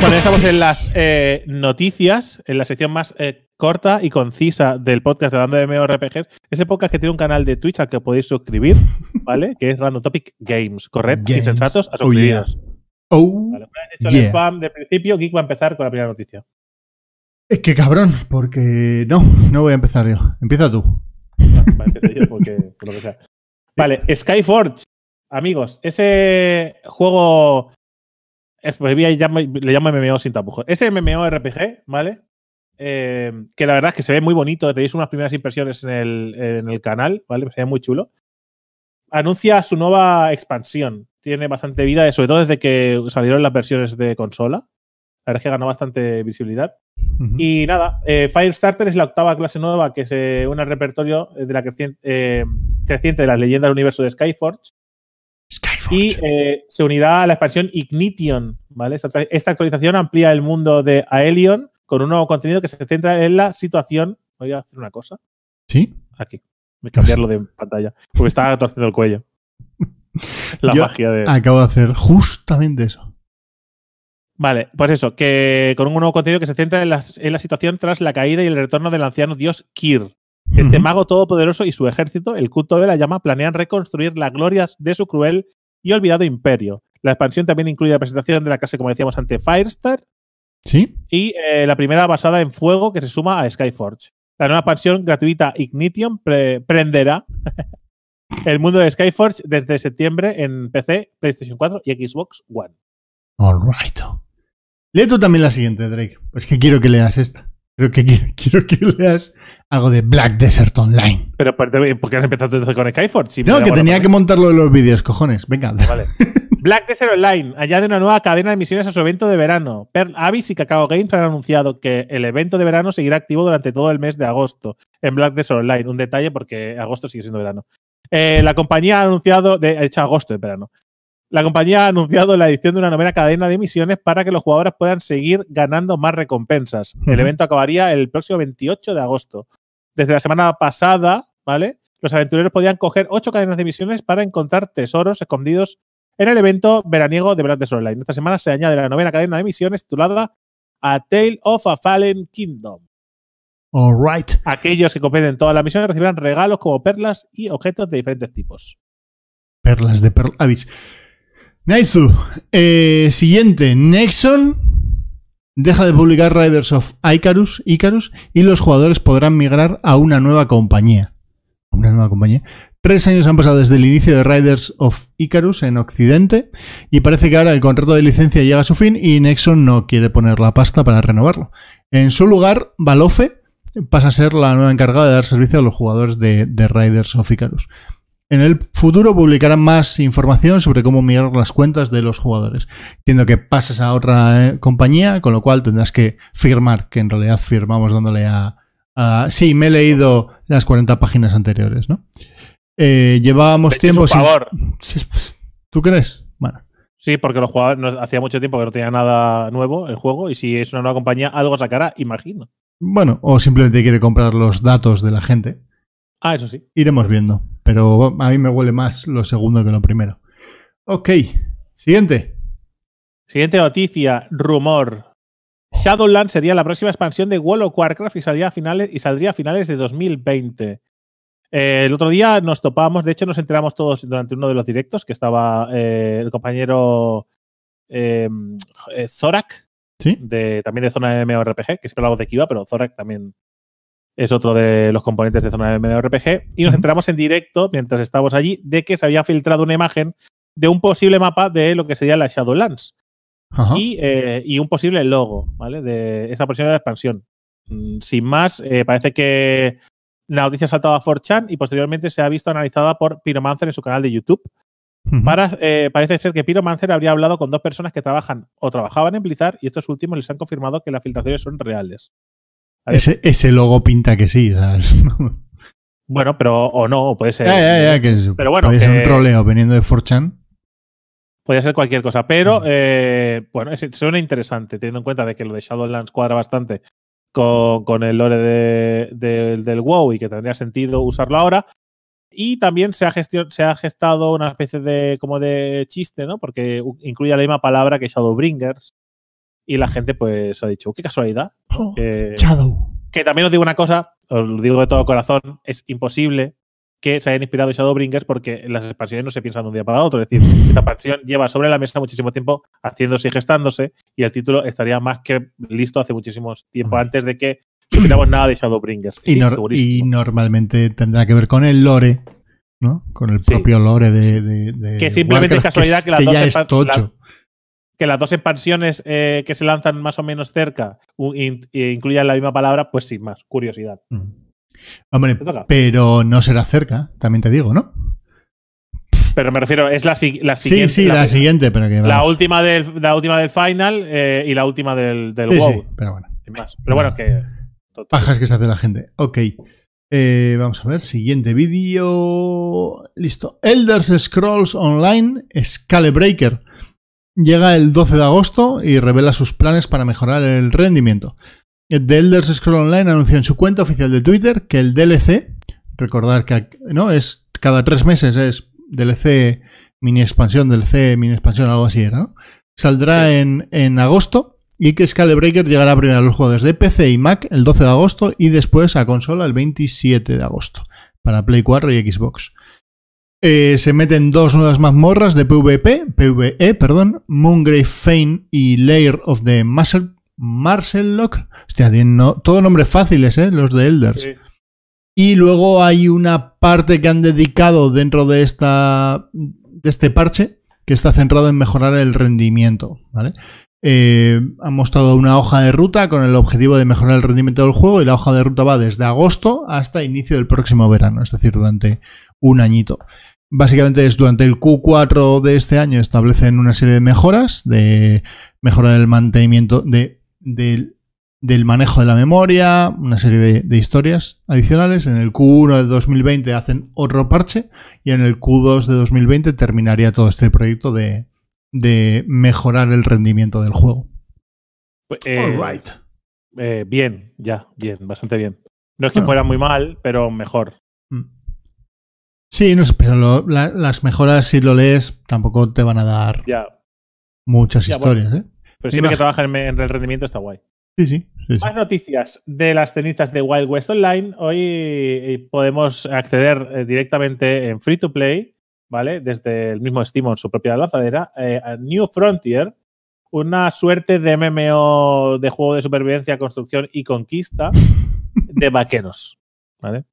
Bueno, estamos en las eh, noticias, en la sección más eh, corta y concisa del podcast de Hablando de MMORPGs. Ese podcast que tiene un canal de Twitch al que podéis suscribir, ¿vale? Que es Random Topic Games, ¿correcto? Insensatos a oh, suscribiros. Oh, yeah. vale, pues, hecho el spam de principio, Geek va a empezar con la primera noticia. Es que cabrón, porque no, no voy a empezar yo. Empieza tú. a empezar yo porque, lo que sea. Vale, Skyforge, amigos, ese juego pues, le llamo MMO sin tapujos. Ese MMO rpg ¿vale? Eh, que la verdad es que se ve muy bonito, tenéis unas primeras impresiones en el, canal, ¿vale? Se ve muy chulo. Anuncia su nueva expansión. Tiene bastante vida, sobre todo desde que salieron las versiones de consola. La verdad es que ganó bastante visibilidad. Y nada, eh, Firestarter es la octava clase nueva que es eh, une repertorio de la creciente, creciente de las leyendas del universo de Skyforge y eh, se unirá a la expansión Ignition. ¿vale? Esta actualización amplía el mundo de Aelion con un nuevo contenido que se centra en la situación. Voy a hacer una cosa. ¿Sí? Aquí. Voy a cambiarlo de pantalla. Porque estaba torciendo el cuello. La magia de. Acabo de hacer justamente eso. Vale, pues eso, que con un nuevo contenido que se centra en la, situación tras la caída y el retorno del anciano dios Kir. Este mago todopoderoso y su ejército, el culto de la llama, planean reconstruir la gloria de su cruel y olvidado Imperio. La expansión también incluye la presentación de la clase, como decíamos antes, Firestar. Sí. Y eh, la primera basada en fuego que se suma a Skyforge. La nueva expansión gratuita Ignition prenderá el mundo de Skyforge desde septiembre en PC, PlayStation 4 y Xbox One. All right. Lee tú también la siguiente, Drake. Pues que quiero que leas esta. Creo que quiero, que leas algo de Black Desert Online. Pero, ¿por qué has empezado desde con Skyforge? no, que tenía que montarlo en los vídeos, cojones. Venga. Vale. Black Desert Online de una nueva cadena de misiones a su evento de verano. Pearl Abyss y Cacao Games han anunciado que el evento de verano seguirá activo durante todo el mes de agosto en Black Desert Online. Un detalle porque agosto sigue siendo verano. Eh, la compañía ha anunciado, de hecho agosto de verano, la compañía ha anunciado la edición de una novena cadena de misiones para que los jugadores puedan seguir ganando más recompensas. El evento acabaría el próximo 28 de agosto. Desde la semana pasada, ¿vale? Los aventureros podían coger ocho cadenas de misiones para encontrar tesoros escondidos en el evento veraniego de Brand Online. Esta semana se añade la novena cadena de misiones titulada A Tale of a Fallen Kingdom. All right. Aquellos que completen todas las misiones recibirán regalos como perlas y objetos de diferentes tipos. Perlas de perlas. Naizu. Eh, siguiente. Nexon deja de publicar Riders of Icarus, Icarus y los jugadores podrán migrar a una nueva compañía. Una nueva compañía. Tres años han pasado desde el inicio de Riders of Icarus en Occidente y parece que ahora el contrato de licencia llega a su fin y Nexon no quiere poner la pasta para renovarlo. En su lugar, Balofe pasa a ser la nueva encargada de dar servicio a los jugadores de Riders of Icarus. En el futuro publicarán más información sobre cómo mirar las cuentas de los jugadores. Entiendo que pasas a otra eh, compañía, con lo cual tendrás que firmar, que en realidad firmamos dándole a, sí, me he leído las 40 páginas anteriores, ¿no? Eh, llevábamos tiempo. tiempo favor! Pues, ¿Tú crees? Bueno. Sí, porque los jugadores hacía mucho tiempo que no tenía nada nuevo el juego y si es una nueva compañía algo sacará, imagino. Bueno, o simplemente quiere comprar los datos de la gente. Ah, eso sí. Iremos viendo pero a mí me huele más lo segundo que lo primero. Ok, siguiente. Siguiente noticia, rumor. Shadowland sería la próxima expansión de World of Warcraft y saldría a finales, y saldría finales de 2020. Eh, el otro día nos topamos, de hecho nos enteramos todos durante uno de los directos que estaba eh, el compañero em, eh, Zorak, de, también de zona MMORPG, que siempre voz de Kiva, pero Zorak también es otro de los componentes de zona de MMORPG, y nos enteramos en directo, mientras estábamos allí, de que se había filtrado una imagen de un posible mapa de lo que sería la Shadowlands eh, Y, un posible logo, ¿vale? De esa posible expansión. Mm, sin más, eh, parece que la noticia ha saltado a 4chan y posteriormente se ha visto analizada por Pyromancer en su canal de YouTube. Eh, parece ser que Pyromancer habría hablado con dos personas que trabajan o trabajaban en Blizzard y estos últimos les han confirmado que las filtraciones son reales. Ese, logo pinta que sí. bueno, pero o no, puede ser. pero bueno, puede ser un roleo veniendo de 4chan. Podría ser cualquier cosa, pero mm. eh, bueno, suena interesante, teniendo en cuenta de que lo de Shadowlands cuadra bastante con, el lore del WoW y que tendría sentido usarlo ahora. Y también se ha, se ha gestado una especie de como de chiste, ¿no? Porque incluye la misma palabra que Shadowbringers, y la gente pues ha dicho, oh, qué casualidad. Oh, eh, Shadow. Que también os digo una cosa, os lo digo de todo corazón, es imposible que se hayan inspirado en Shadowbringers porque las expansiones no se piensan de un día para otro. Es decir, esta expansión lleva sobre la mesa muchísimo tiempo haciéndose y gestándose y el título estaría más que listo hace muchísimo tiempo antes de que supiéramos nada de Shadowbringers. Y, y, normalmente tendrá que ver con el lore, ¿no? Con el propio lore de, de, Que simplemente es casualidad que, las, dos ya es tocho que las dos expansiones eh, que se lanzan más o menos cerca eh, incluyan la misma palabra, pues sin más, curiosidad. Mm. Hombre, pero no será cerca, también te digo, ¿no? Pero me refiero, es la, siguiente. Sí, sí, la, siguiente, pero que la última del La última del final eh, y la última del, sí, WoW. pero bueno. Más. Pero bueno, que. Pajas que se hace la gente. Ok. vamos a ver, siguiente vídeo. Listo. Elders Scrolls Online Scalebreaker llega el 12 de agosto y revela sus planes para mejorar el rendimiento. The Elder Scrolls Online anunció en su cuenta oficial de Twitter que el DLC, recordar que no es cada tres meses es DLC mini expansión, DLC mini expansión, algo así era, ¿no? Saldrá en, agosto y que Breaker llegará primero a los juegos de PC y Mac el 12 de agosto y después a consola el 27 de agosto para Play 4 y Xbox. Eh, se meten dos nuevas mazmorras de PvP, PvE, perdón, Moongrave Fane y Layer of the Marcel Lock Hostia, no, todos nombres fáciles, eh, Los de Elders. Y luego hay una parte que han dedicado dentro de, esta, de este parche que está centrado en mejorar el rendimiento, ¿vale? Eh, han mostrado una hoja de ruta con el objetivo de mejorar el rendimiento del juego y la hoja de ruta va desde agosto hasta inicio del próximo verano, es decir, durante un añito. Básicamente es durante el Q4 de este año establecen una serie de mejoras, de mejora del mantenimiento de, del manejo de la memoria, una serie de, historias adicionales. En el Q1 de 2020 hacen otro parche y en el Q2 de 2020 terminaría todo este proyecto de, mejorar el rendimiento del juego. Pues, eh, All right. Eh, bien, ya, bien, bastante bien. No es que fuera muy mal, pero mejor. Sí, no, pero las mejoras, si lo lees, tampoco te van a dar muchas historias. ¿eh? Pero siempre que trabajen en el rendimiento está guay. Sí, sí, Más noticias de las cenizas de Wild West Online. Hoy eh, podemos acceder eh, directamente en Free to Play, ¿vale? Desde el mismo Steam en su propia lanzadera, a New Frontier, una suerte de MMO de juego de supervivencia, construcción y conquista de vaqueros, ¿vale?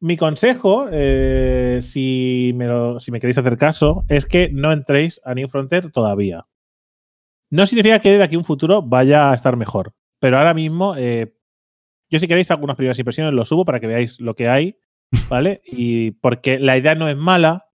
Mi consejo, eh, si, me queréis hacer caso, es que no entréis a New Frontier todavía. No significa que de aquí un futuro vaya a estar mejor, pero ahora mismo, eh, yo si queréis algunas primeras impresiones lo subo para que veáis lo que hay, ¿vale? y porque la idea no es mala,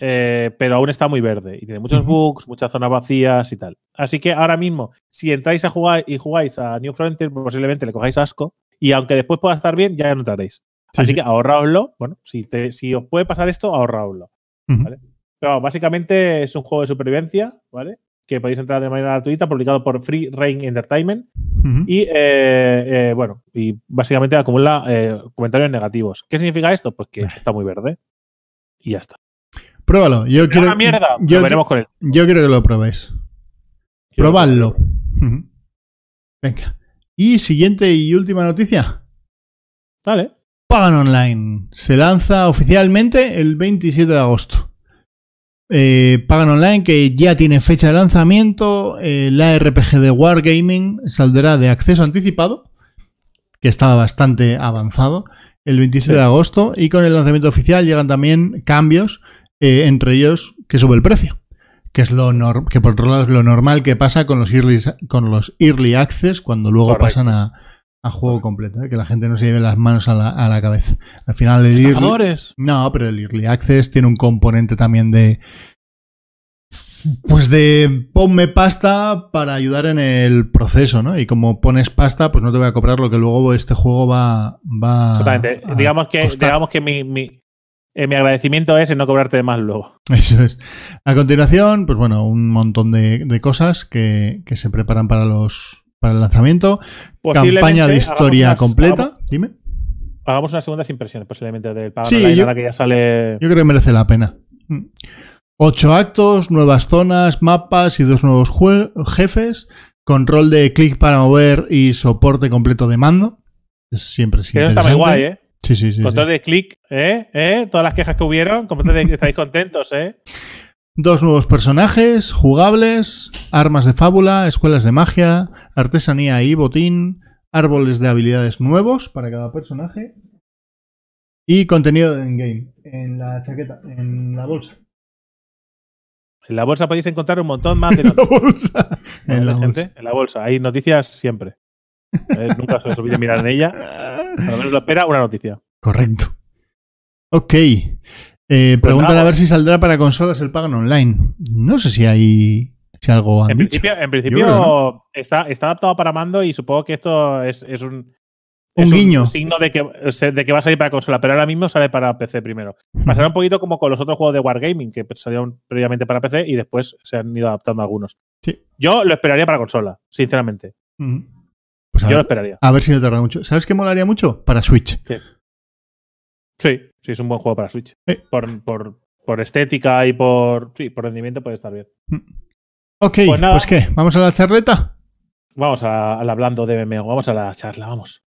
eh, pero aún está muy verde y tiene muchos bugs, muchas zonas vacías y tal. Así que ahora mismo, si entráis a jugar y jugáis a New Frontier, posiblemente le cojáis asco y aunque después pueda estar bien, ya no entraréis. Así que ahorraoslo. Bueno, si, os puede pasar esto, ahorraoslo. ¿vale? Pero básicamente es un juego de supervivencia, ¿vale? Que podéis entrar de manera gratuita, publicado por Free Rain Entertainment. Y eh, eh, bueno, y básicamente acumula eh, comentarios negativos. ¿Qué significa esto? Pues que está muy verde. Y ya está. Pruébalo. Yo quiero, Yo, veremos quiero que lo probéis. Venga. Y siguiente y última noticia. vale Pagan Online se lanza oficialmente el 27 de agosto. Eh, pagan Online, que ya tiene fecha de lanzamiento, eh, la RPG de Wargaming saldrá de acceso anticipado, que estaba bastante avanzado, el 27 de agosto, y con el lanzamiento oficial llegan también cambios, eh, entre ellos que sube el precio, que es lo que por otro lado es lo normal que pasa con los early, con los early access cuando luego pasan a, a juego completo, ¿eh? que la gente no se lleve las manos a la, cabeza. Al final el early, No, pero el Early Access tiene un componente también de pues de ponme pasta para ayudar en el proceso, ¿no? Y como pones pasta, pues no te voy a cobrar lo que luego este juego va, Exactamente. digamos que, digamos que mi, eh, mi, agradecimiento es en no cobrarte de más luego. Eso es. A continuación, pues bueno, un montón de, cosas que se preparan para los, para el lanzamiento. Campaña de historia completa. Dime. Hagamos unas segundas impresiones, posiblemente, del sí, yo, que ya sale. Yo creo que merece la pena. Mm. Ocho actos, nuevas zonas, mapas y dos nuevos jefes. Control de clic para mover y soporte completo de mando. Siempre sí. Pero está muy guay, ¿eh? Sí, sí, sí. Control de clic, ¿eh? ¿eh? Todas las quejas que hubieron, estáis contentos, ¿eh? Dos nuevos personajes, jugables, armas de fábula, escuelas de magia, artesanía y botín, árboles de habilidades nuevos para cada personaje y contenido en game en la chaqueta, en la bolsa. En la bolsa podéis encontrar un montón más de noticias. en la bolsa. Hay noticias siempre. nunca se os olvide mirar en ella. Al menos lo espera una noticia. Correcto. Ok. Eh, pues preguntan a ver eh. si saldrá para consolas el pagan online. No sé si hay algo. Han en, Principio, en principio está, adaptado para mando y supongo que esto es, un. signo de que, va a salir para consola, pero ahora mismo sale para PC primero. Pasará un poquito como con los otros juegos de Wargaming, que salieron previamente para PC y después se han ido adaptando algunos. Yo lo esperaría para consola, sinceramente. Pues Yo lo esperaría. A ver si no tarda mucho. ¿Sabes qué molaría mucho? Para Switch. Sí. Sí, sí, es un buen juego para Switch. Por, por, estética y por, sí, por rendimiento puede estar bien. Mm. Ok, pues, pues, qué, ¿vamos a la charleta? Vamos al hablando de MMO, vamos a la charla, vamos.